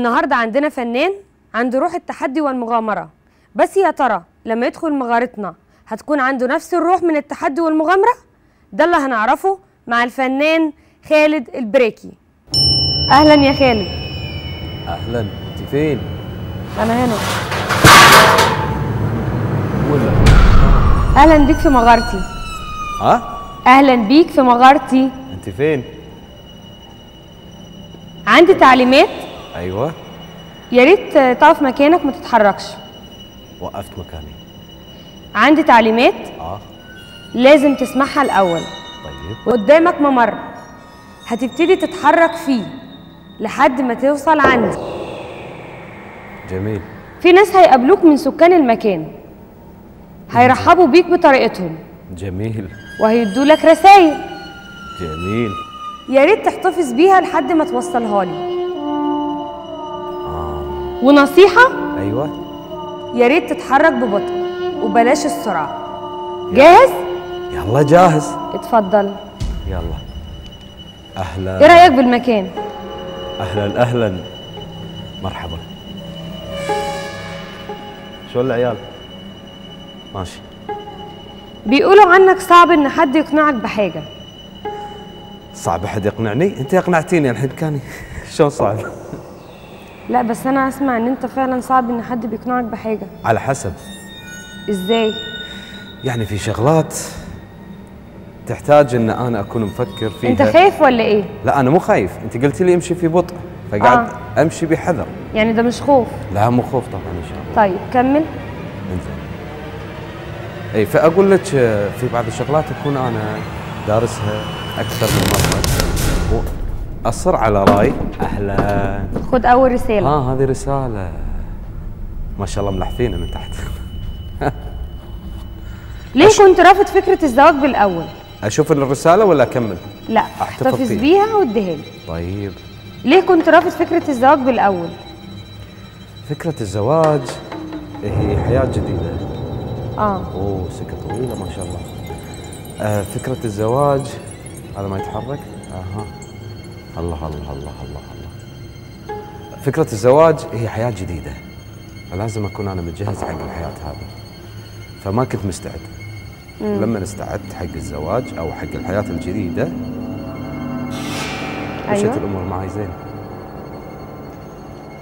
النهارده عندنا فنان عنده روح التحدي والمغامره بس يا ترى لما يدخل مغارتنا هتكون عنده نفس الروح من التحدي والمغامره ده اللي هنعرفه مع الفنان خالد البريكي اهلا يا خالد اهلا انت فين انا هنا اهلا بيك في مغارتي ها اهلا بيك في مغارتي انت فين عندي تعليمات ايوه يا ريت تقف مكانك ما تتحركش وقفت مكاني عندي تعليمات اه لازم تسمعها الاول طيب قدامك ممر هتبتدي تتحرك فيه لحد ما توصل عندي جميل في ناس هيقابلوك من سكان المكان هيرحبوا بيك بطريقتهم جميل وهيدوا لك رسايل جميل يا ريت تحتفظ بيها لحد ما توصلها لي ونصيحه ايوه يا ريت تتحرك ببطء وبلاش السرعه جاهز يلا جاهز اتفضل يلا اهلا ايه رايك بالمكان اهلا اهلا مرحبا شو العيال ماشي بيقولوا عنك صعب ان حد يقنعك بحاجه صعب حد يقنعني انت اقنعتيني الحين كاني شلون صعب لا بس انا اسمع ان انت فعلا صعب ان حد بيقنعك بحاجه على حسب ازاي يعني في شغلات تحتاج ان انا اكون مفكر فيها انت خايف ولا ايه لا انا مو خايف انت قلت لي امشي في بطء فقاعد آه. امشي بحذر يعني ده مش خوف لا مو خوف طبعا ان شاء الله طيب كمل انزين اي فاقول لك في بعض الشغلات اكون انا دارسها اكثر من مره واصر على راي اهلا خد اول رساله اه هذه رساله ما شاء الله ملحفينه من تحت ليه أش... كنت رافض فكره الزواج بالاول اشوف الرساله ولا اكمل لا احتفظ بيها واديها لي طيب ليه كنت رافض فكره الزواج بالاول فكره الزواج إيه هي حياه جديده اه اوه سكه طويله ما شاء الله آه فكره الزواج هذا ما يتحرك اها الله الله الله الله الله فكرة الزواج هي حياة جديدة فلازم أكون أنا متجهز حق الحياة هذه فما كنت مستعد لما استعدت حق الزواج أو حق الحياة الجديدة مشت أيوة. الأمور معي زين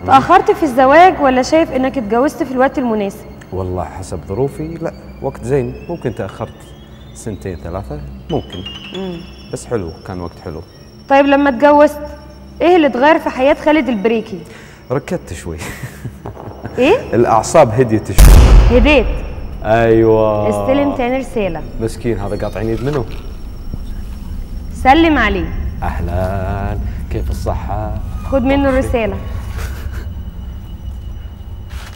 تأخرت في الزواج ولا شايف أنك اتجوزت في الوقت المناسب؟ والله حسب ظروفي لا وقت زين ممكن تأخرت سنتين ثلاثة ممكن مم. بس حلو كان وقت حلو طيب لما اتجوزت ايه اللي اتغير في حياه خالد البريكي ركدت شوي ايه الاعصاب هديت شوي هديت ايوه استلم تاني رساله مسكين هذا قاطعين يد منه سلم عليه اهلا كيف الصحه خد منه الرساله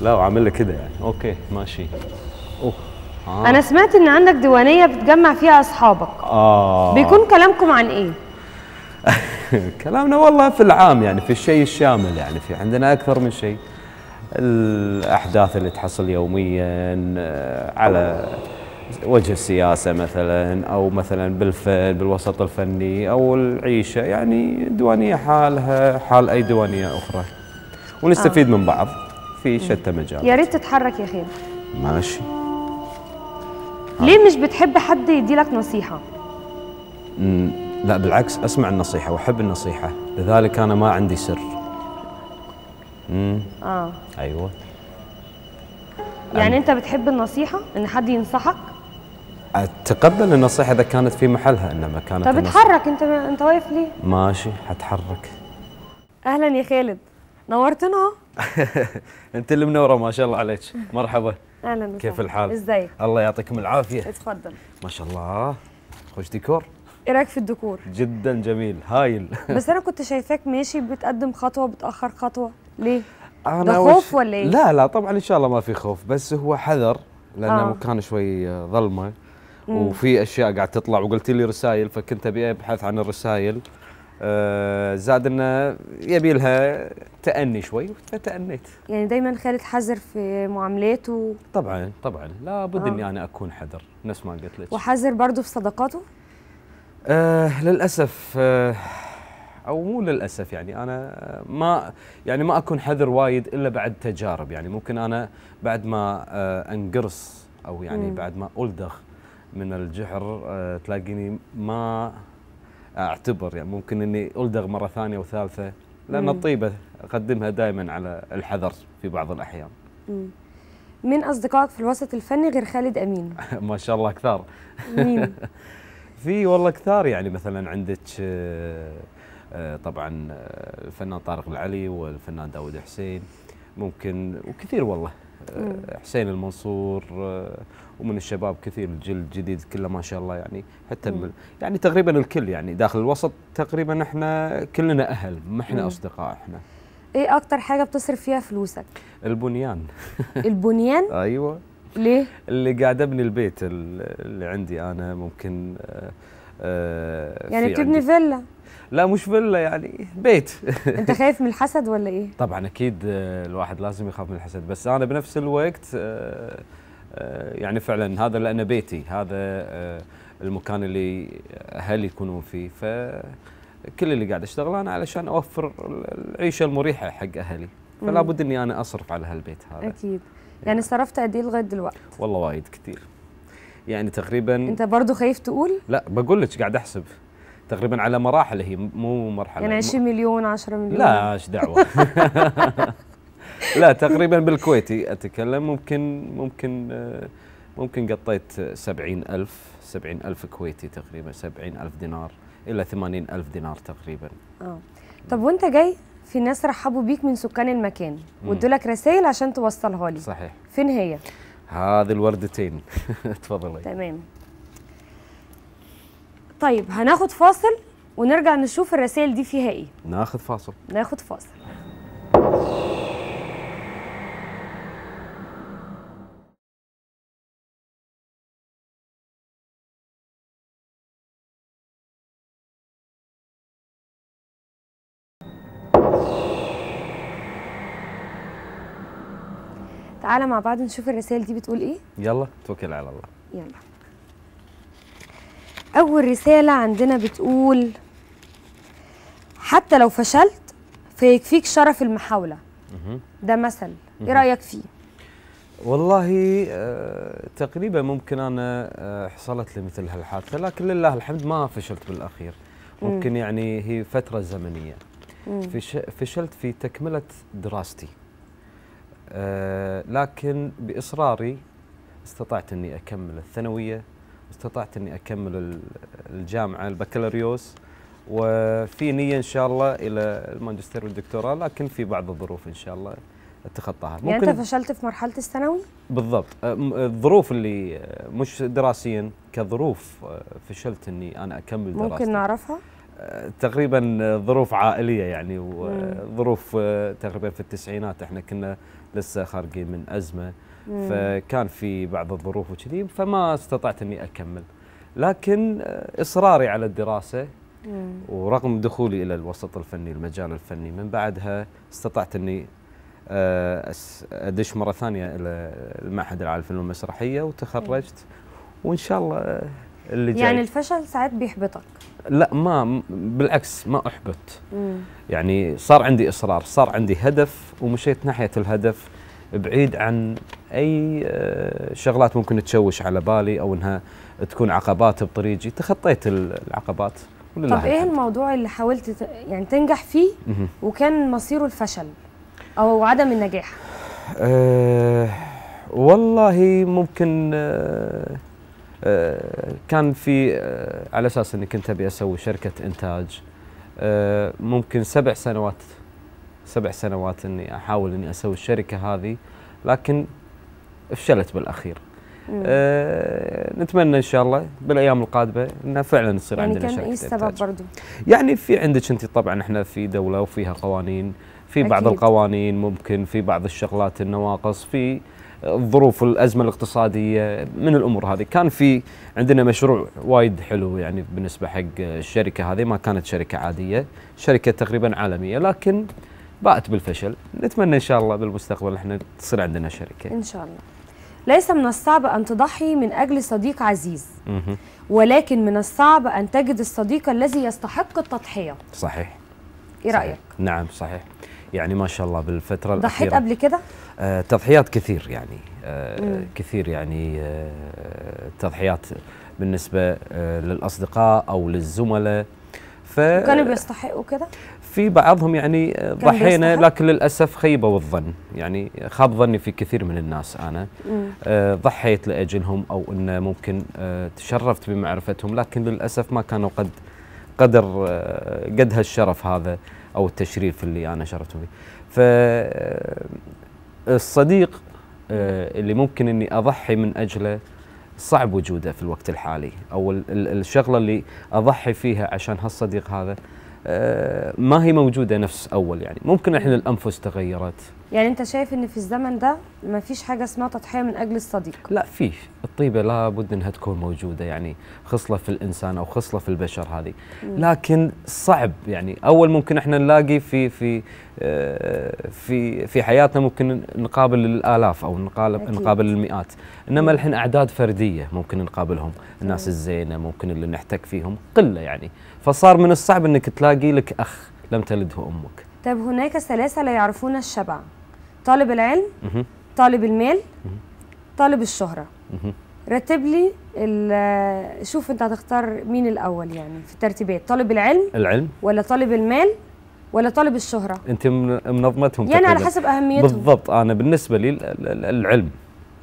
لا وعامل كده يعني اوكي ماشي اوه آه. انا سمعت ان عندك ديوانيه بتجمع فيها اصحابك اه بيكون كلامكم عن ايه كلامنا والله في العام يعني في الشيء الشامل يعني في عندنا اكثر من شيء الاحداث اللي تحصل يوميا آه، على وجه السياسه مثلا او مثلا بالفن بالوسط الفني او العيشه يعني دوانيه حالها حال اي دوانيه اخرى ونستفيد آه. من بعض في شتى مجالات يا ريت تتحرك يا خير ماشي ليه آه. مش بتحب حد يدي لك نصيحه؟ لا بالعكس اسمع النصيحه واحب النصيحه لذلك انا ما عندي سر امم اه ايوه يعني انت بتحب النصيحه ان حد ينصحك اتقبل النصيحه اذا كانت في محلها انما كانت طب اتحرك انت انت واقف ليه ماشي هتحرك اهلا يا خالد نورتنا انت اللي منوره ما شاء الله عليك مرحبا اهلا كيف الحال ازيك الله يعطيكم العافيه اتفضل ما شاء الله خوش ديكور ايه رايك في الديكور جدا جميل هايل بس انا كنت شايفاك ماشي بتقدم خطوه بتاخر خطوه ليه أنا ده خوف وش... ولا ايه لا لا طبعا ان شاء الله ما في خوف بس هو حذر لانه آه. مكان شوي آه، ظلمه وفي اشياء قاعد تطلع وقلت لي رسائل فكنت ابي ابحث عن الرسائل آه زاد انه يبي لها تاني شوي فتانيت يعني دائما خالد حذر في معاملاته طبعا طبعا لابد آه. اني انا اكون حذر نفس ما قلت لك وحذر برضه في صداقاته آه للاسف آه او مو للاسف يعني انا ما يعني ما اكون حذر وايد الا بعد تجارب يعني ممكن انا بعد ما آه انقرص او يعني مم. بعد ما الدخ من الجحر آه تلاقيني ما اعتبر يعني ممكن اني الدغ مره ثانيه وثالثه لان مم. الطيبه اقدمها دائما على الحذر في بعض الاحيان. مم. من اصدقائك في الوسط الفني غير خالد امين؟ ما شاء الله كثار. مين؟ في والله كثار يعني مثلا عندك آه، آه، طبعا آه، الفنان طارق العلي والفنان داود حسين ممكن وكثير والله حسين المنصور ومن الشباب كثير الجيل الجديد كله ما شاء الله يعني حتى يعني تقريبا الكل يعني داخل الوسط تقريبا احنا كلنا اهل ما احنا اصدقاء احنا ايه اكتر حاجه بتصرف فيها فلوسك البنيان البنيان ايوه ليه؟ اللي قاعد ابني البيت اللي عندي انا ممكن آه، آه، يعني بتبني فيلا لا مش فيلا يعني بيت انت خايف من الحسد ولا ايه؟ طبعا اكيد آه، الواحد لازم يخاف من الحسد بس انا بنفس الوقت يعني فعلا هذا لانه بيتي هذا المكان اللي اهلي يكونون فيه ف كل اللي قاعد اشتغل انا علشان اوفر العيشه المريحه حق اهلي فلا بد اني انا اصرف على هالبيت هذا اكيد يعني صرفت قد ايه لغايه دلوقتي والله وايد كتير يعني تقريبا انت برضو خايف تقول لا بقول لك قاعد احسب تقريبا على مراحل هي مو مرحله يعني 20 مليون 10 مليون لا ايش دعوه لا تقريبا بالكويتي اتكلم ممكن ممكن ممكن قطيت 70000 ألف ألف كويتي تقريبا 70000 ألف دينار إلى 80000 ألف دينار تقريبا آه. طب وانت جاي في ناس رحبوا بيك من سكان المكان وادوا لك رسائل عشان توصلها لي صحيح فين هي؟ هذه الوردتين اتفضلي تمام طيب هناخد فاصل ونرجع نشوف الرسائل دي فيها ايه ناخد فاصل ناخد فاصل تعالى مع بعض نشوف الرسائل دي بتقول ايه يلا توكل على الله يلا اول رساله عندنا بتقول حتى لو فشلت فيكفيك شرف المحاوله ده مثل ايه رايك فيه والله آه، تقريبا ممكن انا آه، حصلت لي مثل هالحادثه لكن لله الحمد ما فشلت بالاخير ممكن يعني هي فتره زمنيه فشلت في تكمله دراستي آه، لكن باصراري استطعت اني اكمل الثانويه استطعت اني اكمل الجامعه البكالوريوس وفي نيه ان شاء الله الى الماجستير والدكتوراه لكن في بعض الظروف ان شاء الله اتخطاها ممكن يعني انت فشلت في مرحله الثانوي بالضبط آه، الظروف اللي مش دراسيا كظروف آه، فشلت اني انا اكمل دراستي ممكن نعرفها تقريبا ظروف عائليه يعني وظروف آه، تقريبا في التسعينات احنا كنا لسه خارجين من ازمه فكان في بعض الظروف وكذي فما استطعت اني اكمل لكن آه، اصراري على الدراسه ورغم دخولي الى الوسط الفني المجال الفني من بعدها استطعت اني آه، ادش مره ثانيه الى المعهد العالي للفنون المسرحيه وتخرجت وان شاء الله اللي يعني جاي يعني الفشل ساعات بيحبطك لا ما بالعكس ما احبط مم. يعني صار عندي اصرار صار عندي هدف ومشيت ناحيه الهدف بعيد عن اي آه، شغلات ممكن تشوش على بالي او انها تكون عقبات بطريقي تخطيت العقبات طب ايه الموضوع اللي حاولت يعني تنجح فيه مم. وكان مصيره الفشل او عدم النجاح أه والله ممكن أه آه، كان في آه، على اساس اني كنت ابي اسوي شركه انتاج آه، ممكن سبع سنوات سبع سنوات اني احاول اني اسوي الشركه هذه لكن فشلت بالاخير أه نتمنى ان شاء الله بالايام القادمه انها فعلا تصير يعني عندنا كان شركه اي السبب برضو؟ يعني في عندك انت طبعا احنا في دوله وفيها قوانين في بعض أكيد. القوانين ممكن في بعض الشغلات النواقص في الظروف والازمه الاقتصاديه من الامور هذه كان في عندنا مشروع وايد حلو يعني بالنسبه حق الشركه هذه ما كانت شركه عاديه شركه تقريبا عالميه لكن باءت بالفشل نتمنى ان شاء الله بالمستقبل احنا تصير عندنا شركه ان شاء الله ليس من الصعب ان تضحي من اجل صديق عزيز ولكن من الصعب ان تجد الصديق الذي يستحق التضحيه صحيح ايه رايك نعم صحيح يعني ما شاء الله بالفتره الاخيره ضحيت قبل كده آه تضحيات كثير يعني آه كثير يعني آه تضحيات بالنسبه آه للاصدقاء او للزملاء ف كانوا بيستحقوا كده في بعضهم يعني ضحينا لكن للاسف خيبه والظن يعني خاب ظني في كثير من الناس انا آه ضحيت لاجلهم او انه ممكن آه تشرفت بمعرفتهم لكن للاسف ما كانوا قد قدر آه قد هالشرف هذا او التشريف اللي انا اشرت به فالصديق آه، آه، اللي ممكن اني اضحي من اجله صعب وجوده في الوقت الحالي او الشغله اللي اضحي فيها عشان هالصديق هذا آه، ما هي موجوده نفس اول يعني ممكن احنا الانفس تغيرت يعني انت شايف ان في الزمن ده ما فيش حاجه اسمها تضحيه من اجل الصديق لا في الطيبه لابد انها تكون موجوده يعني خصله في الانسان او خصله في البشر هذه لكن صعب يعني اول ممكن احنا نلاقي في في آه، في في حياتنا ممكن نقابل الالاف او نقابل نقابل المئات انما الحين اعداد فرديه ممكن نقابلهم الناس الزينه ممكن اللي نحتك فيهم قله يعني فصار من الصعب انك تلاقي لك اخ لم تلده امك طيب هناك ثلاثه لا يعرفون الشبع طالب العلم طالب المال طالب الشهرة رتب لي شوف انت هتختار مين الاول يعني في الترتيبات طالب العلم العلم ولا طالب المال ولا طالب الشهره انت منظمتهم يعني على حسب اهميتهم بالضبط انا بالنسبه لي العلم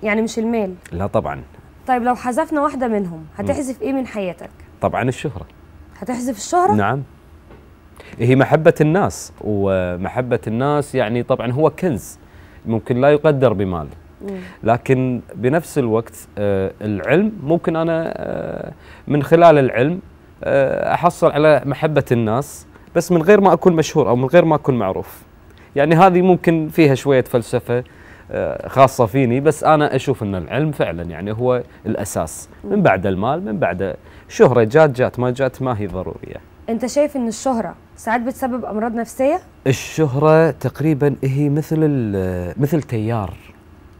يعني مش المال لا طبعا طيب لو حذفنا واحده منهم هتحذف ايه من حياتك طبعا الشهره هتحذف الشهره نعم هي محبه الناس ومحبه الناس يعني طبعا هو كنز ممكن لا يقدر بمال لكن بنفس الوقت آه، العلم ممكن انا آه، من خلال العلم آه، احصل على محبه الناس بس من غير ما اكون مشهور او من غير ما اكون معروف يعني هذه ممكن فيها شويه فلسفه خاصه فيني بس انا اشوف ان العلم فعلا يعني هو الاساس من بعد المال من بعد شهره جات جات ما جات ما هي ضروريه انت شايف ان الشهره ساعات بتسبب امراض نفسيه الشهره تقريبا هي مثل مثل تيار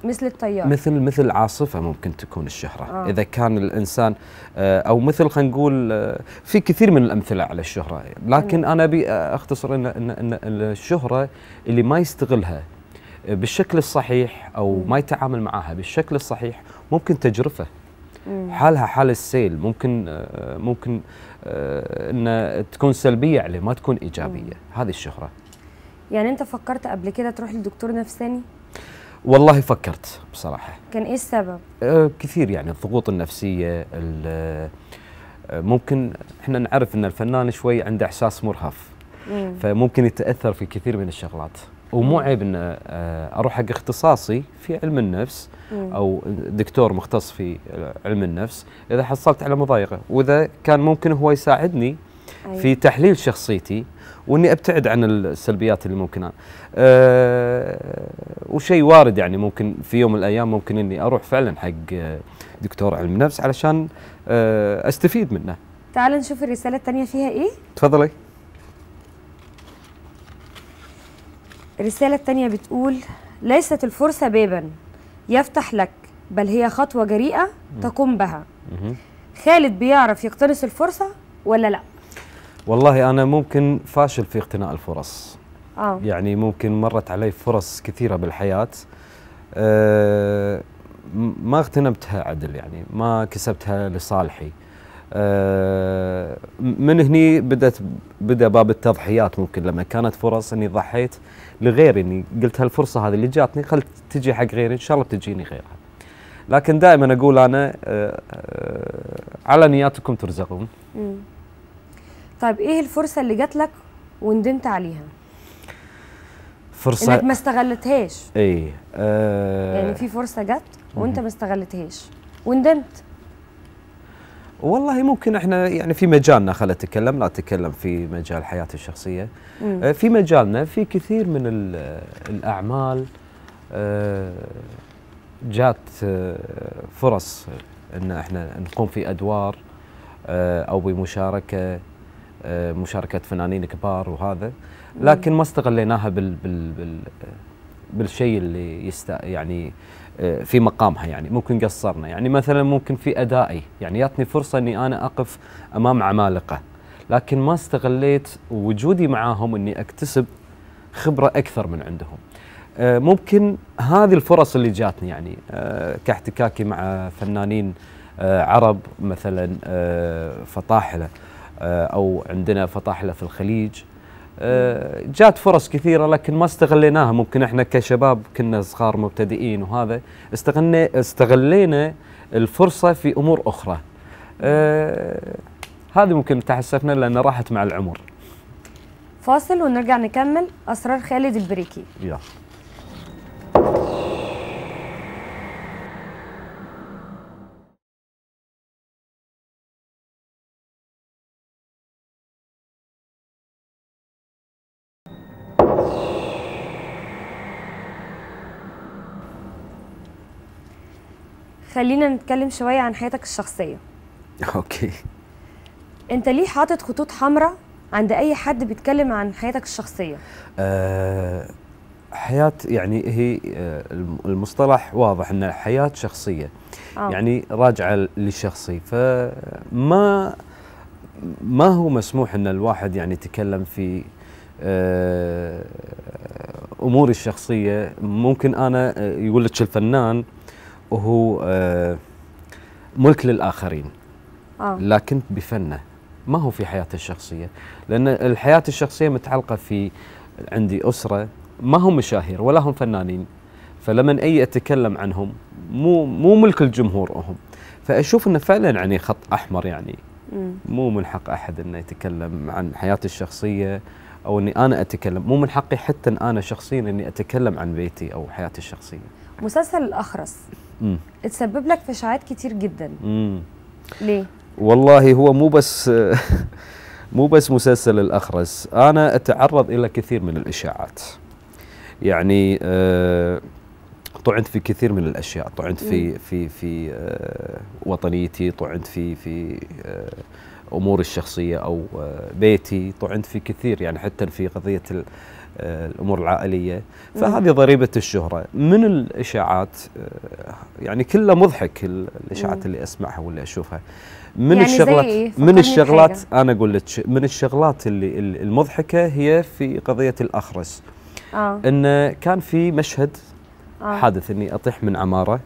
مثل التيار مثل مثل عاصفه ممكن تكون الشهره آه. اذا كان الانسان آه، او مثل خلينا نقول آه، في كثير من الامثله على الشهره لكن انا ابي اختصر ان ان, إن الشهره اللي ما يستغلها آه، بالشكل الصحيح او ما يتعامل معها بالشكل الصحيح ممكن تجرفه حالها حال السيل ممكن آه، ممكن آه، ان تكون سلبيه عليه ما تكون ايجابيه مم. هذه الشهره يعني انت فكرت قبل كده تروح لدكتور نفساني والله فكرت بصراحه كان ايه السبب آه، كثير يعني الضغوط النفسيه ممكن احنا نعرف ان الفنان شوي عنده احساس مرهف مم. فممكن يتاثر في كثير من الشغلات ومو عيب ان آه، اروح حق اختصاصي في علم النفس او دكتور مختص في آه، علم النفس اذا حصلت على مضايقه واذا كان ممكن هو يساعدني في أيوة. تحليل شخصيتي واني ابتعد عن السلبيات اللي ممكن أه وشيء وارد يعني ممكن في يوم من الايام ممكن اني اروح فعلا حق آه، دكتور علم نفس علشان استفيد منه. تعال نشوف الرساله الثانيه فيها ايه؟ تفضلي. الرسالة الثانية بتقول ليست الفرصة بابا يفتح لك بل هي خطوة جريئة تقوم بها خالد بيعرف يقتنص الفرصة ولا لا؟ والله أنا ممكن فاشل في اقتناء الفرص آه. يعني ممكن مرت علي فرص كثيرة بالحياة أه ما اغتنمتها عدل يعني ما كسبتها لصالحي آه، من هني بدات بدا باب التضحيات ممكن لما كانت فرص اني ضحيت لغيري اني قلت هالفرصه هذه اللي جاتني خلت تجي حق غيري ان شاء الله بتجيني غيرها. لكن دائما اقول انا آه، آه، على نياتكم ترزقون. طيب ايه الفرصه اللي جات لك وندمت عليها؟ فرصه انك ما استغلتهاش. ايه آه يعني في فرصه جت وانت ما استغلتهاش وندمت. والله ممكن احنا يعني في مجالنا خلينا نتكلم لا اتكلم في مجال حياتي الشخصيه مم. آه، في مجالنا في كثير من الاعمال آه، جات آه، فرص ان احنا نقوم في ادوار او بمشاركه مشاركه فنانين كبار وهذا لكن ما استغليناها بال, بال, بال بالشيء اللي يست يعني آه، في مقامها يعني ممكن قصرنا يعني مثلا ممكن في ادائي يعني جاتني فرصه اني انا اقف امام عمالقه لكن ما استغليت وجودي معاهم اني اكتسب خبره اكثر من عندهم آه، ممكن هذه الفرص اللي جاتني يعني آه، كاحتكاكي مع فنانين عرب مثلا فطاحله او عندنا فطاحله في الخليج آه، جات فرص كثيره لكن ما استغليناها ممكن احنا كشباب كنا صغار مبتدئين وهذا استغلنا استغلينا الفرصه في امور اخرى. آه، هذه ممكن تحسفنا لان راحت مع العمر. فاصل ونرجع نكمل اسرار خالد البريكي. يلا. خلينا نتكلم شويه عن حياتك الشخصيه اوكي انت ليه حاطط خطوط حمراء عند اي حد بيتكلم عن حياتك الشخصيه أه حياه يعني هي آه، المصطلح واضح ان حياه شخصيه أوه. يعني راجعه لشخصي فما ما هو مسموح ان الواحد يعني يتكلم في آه، اموري الشخصيه ممكن انا آه، يقول لك الفنان هو آه، ملك للآخرين آه. لكن بفنه ما هو في حياته الشخصية لأن الحياة الشخصية متعلقة في عندي أسرة ما هم مشاهير ولا هم فنانين فلما أي أتكلم عنهم مو مو ملك الجمهور هم فأشوف أنه فعلا يعني خط أحمر يعني مو من حق أحد أنه يتكلم عن حياتي الشخصية أو أني أنا أتكلم مو من حقي حتى أنا شخصيا أني أتكلم عن بيتي أو حياتي الشخصية مسلسل الأخرس تسبب لك في اشاعات كتير جدا مم. ليه والله هو مو بس مو بس مسلسل الاخرس انا اتعرض الى كثير من الاشاعات يعني أه طعنت في كثير من الاشياء طعنت في في في أه وطنيتي طعنت في في أه اموري الشخصيه او آه، بيتي طعنت في كثير يعني حتى في قضيه الامور العائليه فهذه ضريبه الشهره من الاشاعات آه، يعني كلها مضحك الاشاعات اللي اسمعها واللي اشوفها من يعني الشغلات من الشغلات انا اقول لك من الشغلات اللي المضحكه هي في قضيه الاخرس آه. ان كان في مشهد آه. حادث اني اطيح من عماره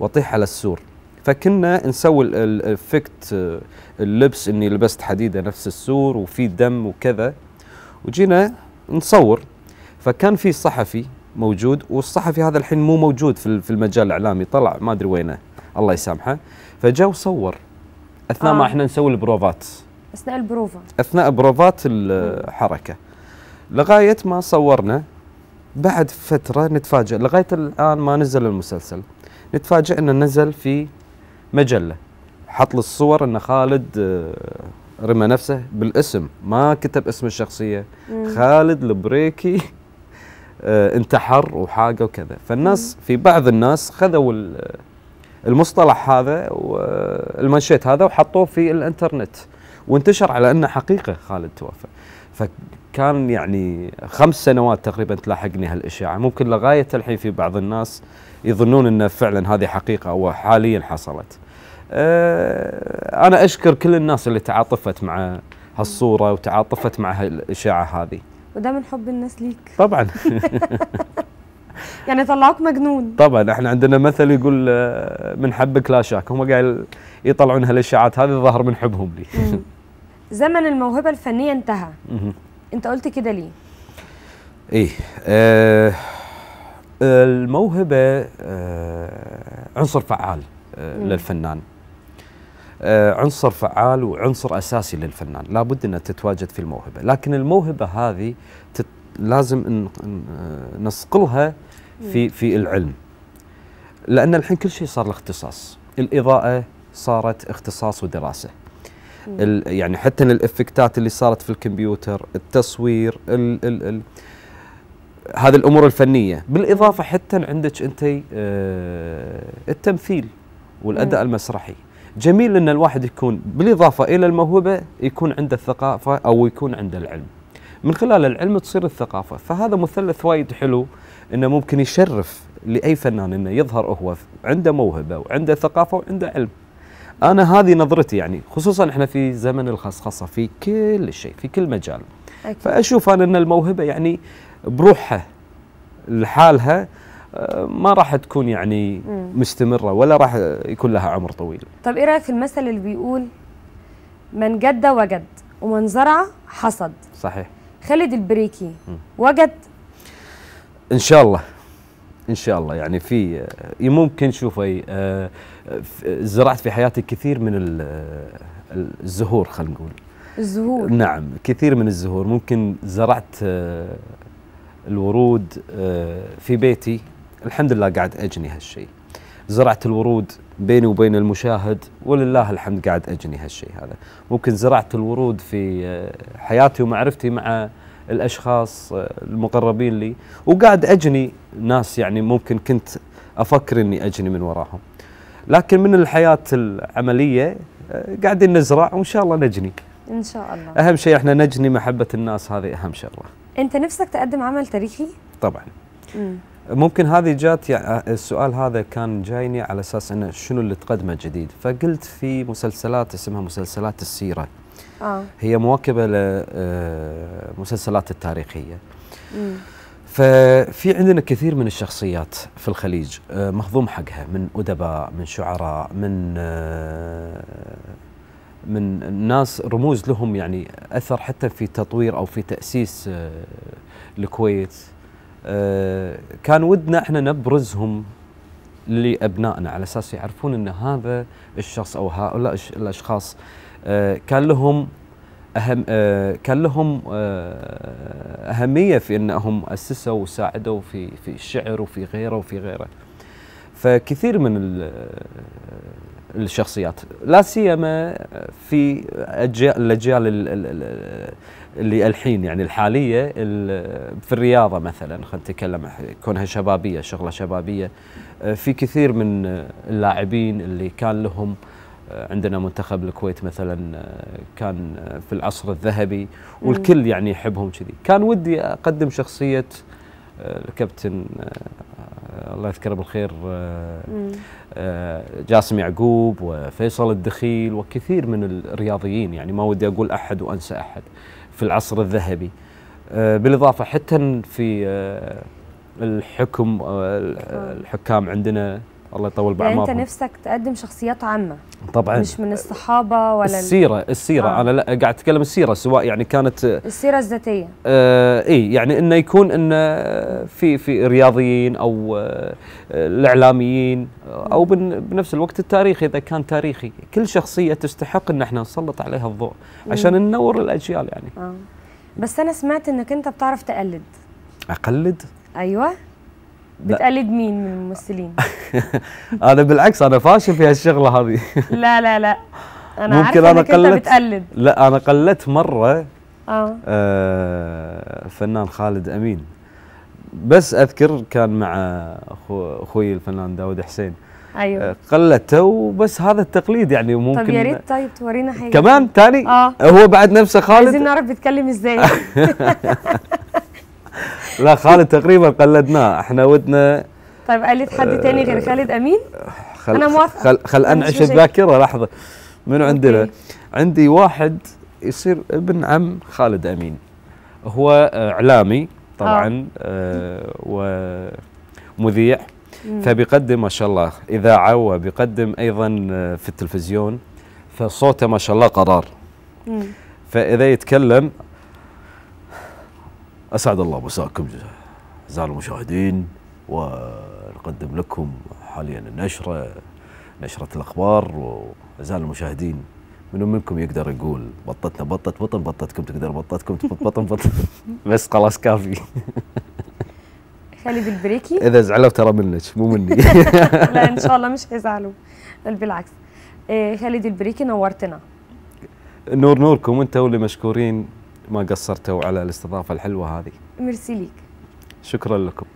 واطيح على السور فكنا نسوي الافكت آه، اللبس اني لبست حديده نفس السور وفي دم وكذا وجينا نصور فكان في صحفي موجود والصحفي هذا الحين مو موجود في المجال الاعلامي طلع ما ادري وينه الله يسامحه فجاء وصور اثناء آه. ما احنا نسوي البروفات اثناء البروفه اثناء بروفات الحركه لغايه ما صورنا بعد فتره نتفاجئ لغايه الان ما نزل المسلسل نتفاجئ انه نزل في مجله حط للصور ان خالد آه، رمى نفسه بالاسم ما كتب اسم الشخصيه مم. خالد البريكي آه انتحر وحاجه وكذا فالناس مم. في بعض الناس خذوا المصطلح هذا والمنشيت هذا وحطوه في الانترنت وانتشر على انه حقيقه خالد توفى فكان يعني خمس سنوات تقريبا تلاحقني هالاشاعه ممكن لغايه الحين في بعض الناس يظنون انه فعلا هذه حقيقه او حاليا حصلت آه، انا اشكر كل الناس اللي تعاطفت مع هالصوره وتعاطفت مع هالاشاعه هذه وده من حب الناس ليك طبعا يعني طلعوك مجنون طبعا احنا عندنا مثل يقول آه، من حبك لا شاك هم قاعد يطلعون هالاشاعات هذه الظاهر من حبهم لي زمن الموهبه الفنيه انتهى انت قلت كده ليه ايه آه, آه، الموهبه آه عنصر فعال للفنان آه، عنصر فعال وعنصر اساسي للفنان لابد انها تتواجد في الموهبه لكن الموهبه هذه تت لازم آه، نصقلها في في العلم لان الحين كل شيء صار له اختصاص الاضاءه صارت اختصاص ودراسه يعني حتى الافكتات اللي صارت في الكمبيوتر التصوير ال ال ال هذه الامور الفنيه بالاضافه حتى عندك انت آه، التمثيل والاداء المسرحي جميل ان الواحد يكون بالاضافه الى الموهبه يكون عنده الثقافه او يكون عنده العلم. من خلال العلم تصير الثقافه، فهذا مثلث وايد حلو انه ممكن يشرف لاي فنان انه يظهر هو عنده موهبه وعنده ثقافه وعنده علم. انا هذه نظرتي يعني خصوصا احنا في زمن الخصخصه في كل شيء في كل مجال. أكيد. فاشوف انا ان الموهبه يعني بروحها لحالها ما راح تكون يعني مستمره ولا راح يكون لها عمر طويل. طب ايه رايك في المثل اللي بيقول من جد وجد ومن زرع حصد. صحيح. خالد البريكي وجد ان شاء الله ان شاء الله يعني في اه، ممكن شوفي اه، اه، زرعت في حياتي كثير من الزهور خلينا نقول الزهور نعم كثير من الزهور ممكن زرعت الورود في بيتي الحمد لله قاعد اجني هالشيء زرعت الورود بيني وبين المشاهد ولله الحمد قاعد اجني هالشيء هذا ممكن زرعت الورود في آه، حياتي ومعرفتي مع الاشخاص آه، المقربين لي وقاعد اجني ناس يعني ممكن كنت افكر اني اجني من وراهم لكن من الحياه العمليه آه، قاعدين نزرع وان شاء الله نجني ان شاء الله اهم شيء احنا نجني محبه الناس هذه اهم شغله انت نفسك تقدم عمل تاريخي طبعا مم. ممكن هذه جات يعني السؤال هذا كان جايني على اساس انه شنو اللي تقدمه جديد فقلت في مسلسلات اسمها مسلسلات السيره آه. هي مواكبه لمسلسلات آه، التاريخيه مم. ففي عندنا كثير من الشخصيات في الخليج آه، مهضوم حقها من ادباء من شعراء من آه، من ناس رموز لهم يعني اثر حتى في تطوير او في تاسيس الكويت آه، كان ودنا احنا نبرزهم لابنائنا على اساس يعرفون ان هذا الشخص او هؤلاء الاشخاص آه، كان لهم أهم آه، كان لهم اهميه في انهم اسسوا وساعدوا في في الشعر وفي غيره وفي غيره. فكثير من الشخصيات لا سيما في اجيال الاجيال اللي الحين يعني الحاليه في الرياضه مثلا خلينا نتكلم كونها شبابيه شغله شبابيه آه، في كثير من اللاعبين اللي كان لهم آه، عندنا منتخب الكويت مثلا آه، كان في العصر الذهبي والكل يعني يحبهم كذي كان ودي اقدم شخصيه الكابتن الله يذكره بالخير جاسم يعقوب وفيصل الدخيل وكثير من الرياضيين يعني ما ودي اقول احد وانسى احد في العصر الذهبي آه، بالاضافه حتى في آه، الحكم آه، الحكام عندنا الله يطول بعمرهم يعني انت نفسك تقدم شخصيات عامه طبعا مش من الصحابه ولا السيره السيره آه. انا لا قاعد اتكلم السيره سواء يعني كانت آه، السيره الذاتيه آه اي يعني انه يكون انه في في رياضيين او آه الاعلاميين آه، او بنفس الوقت التاريخي اذا كان تاريخي كل شخصيه تستحق ان احنا نسلط عليها الضوء عشان ننور الاجيال يعني آه. بس انا سمعت انك انت بتعرف تقلد اقلد ايوه بتقلد مين من الممثلين؟ انا بالعكس انا فاشل في هالشغله هذه لا لا لا انا ممكن انا قلت بتقلد لا انا قلدت مره آه. آه. فنان خالد امين بس اذكر كان مع اخوي الفنان داود حسين ايوه آه، قلته وبس هذا التقليد يعني ممكن طب يا ريت طيب تورينا حاجه كمان ثاني اه هو بعد نفسه خالد عايزين نعرف بيتكلم ازاي لا خالد تقريبا قلدناه احنا ودنا طيب قلد حد تاني غير آه، خالد امين؟ خل انا موافق خل, خل انعش الذاكره لحظه منو عندنا؟ عندي واحد يصير ابن عم خالد امين هو آه، اعلامي طبعا آه, آه، ومذيع فبيقدم ما شاء الله اذاعه وبيقدم ايضا في التلفزيون فصوته ما شاء الله قرار فاذا يتكلم أسعد الله مساكم أعزائي المشاهدين ونقدم لكم حاليا النشرة نشرة الأخبار وأعزائي المشاهدين منو منكم يقدر يقول بطتنا بطت بطن بطتكم تقدر بطتكم تبط بطن بطن بس خلاص كافي خالد البريكي اذا زعلوا ترى منك مو مني لا ان شاء الله مش هيزعلوا بل بالعكس إيه، خالد البريكي نورتنا نور نوركم انتوا اللي مشكورين ما قصرتوا على الاستضافه الحلوه هذه ميرسي ليك شكرا لكم